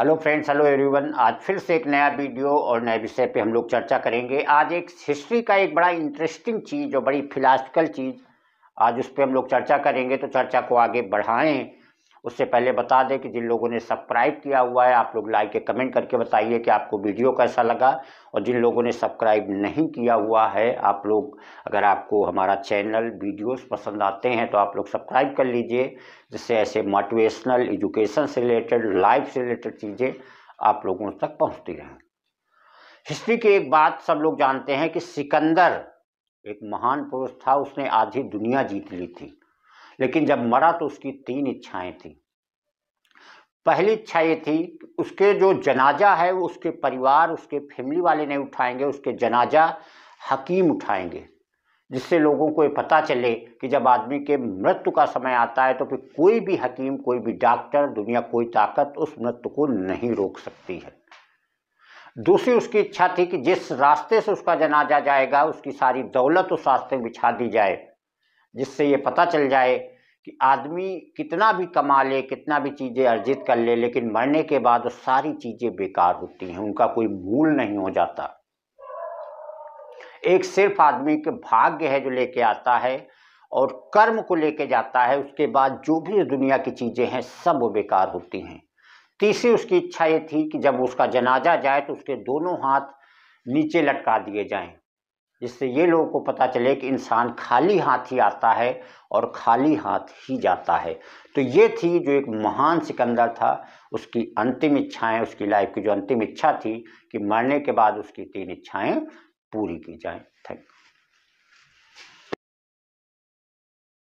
hello friends hello everyone आज फिर से एक नया वीडियो और नए विषय पे हम लोग चर्चा करेंगे आज एक हिस्ट्री का एक बड़ा इंटरेस्टिंग चीज़ और बड़ी फिलासफिकल चीज़ आज उस पर हम लोग चर्चा करेंगे तो चर्चा को आगे बढ़ाएं उससे पहले बता दें कि जिन लोगों ने सब्सक्राइब किया हुआ है आप लोग लाइक या कमेंट करके बताइए कि आपको वीडियो कैसा लगा और जिन लोगों ने सब्सक्राइब नहीं किया हुआ है आप लोग अगर आपको हमारा चैनल वीडियोस पसंद आते हैं तो आप लोग सब्सक्राइब कर लीजिए जिससे ऐसे मोटिवेशनल एजुकेशन से रिलेटेड लाइफ से रिलेटेड चीज़ें आप लोगों तक पहुँचती रहें हिस्ट्री की एक बात सब लोग जानते हैं कि सिकंदर एक महान पुरुष था उसने आधी दुनिया जीत ली थी लेकिन जब मरा तो उसकी तीन इच्छाएं थी पहली इच्छा ये थी उसके जो जनाजा है वो उसके परिवार उसके फैमिली वाले नहीं उठाएंगे उसके जनाजा हकीम उठाएंगे जिससे लोगों को ये पता चले कि जब आदमी के मृत्यु का समय आता है तो फिर कोई भी हकीम कोई भी डॉक्टर दुनिया कोई ताकत उस मृत्यु को नहीं रोक सकती है दूसरी उसकी इच्छा थी कि जिस रास्ते से उसका जनाजा जाएगा उसकी सारी दौलत उस रास्ते में बिछा दी जाए जिससे ये पता चल जाए कि आदमी कितना भी कमा ले कितना भी चीज़ें अर्जित कर ले लेकिन मरने के बाद वो सारी चीज़ें बेकार होती हैं उनका कोई मूल नहीं हो जाता एक सिर्फ आदमी के भाग्य है जो लेके आता है और कर्म को लेके जाता है उसके बाद जो भी दुनिया की चीज़ें हैं सब वो बेकार होती हैं तीसरी उसकी इच्छा ये थी कि जब उसका जनाजा जाए तो उसके दोनों हाथ नीचे लटका दिए जाएं जिससे ये लोगों को पता चले कि इंसान खाली हाथ ही आता है और खाली हाथ ही जाता है तो ये थी जो एक महान सिकंदर था उसकी अंतिम इच्छाएं उसकी लाइफ की जो अंतिम इच्छा थी कि मरने के बाद उसकी तीन इच्छाएं पूरी की जाएं थैंक यू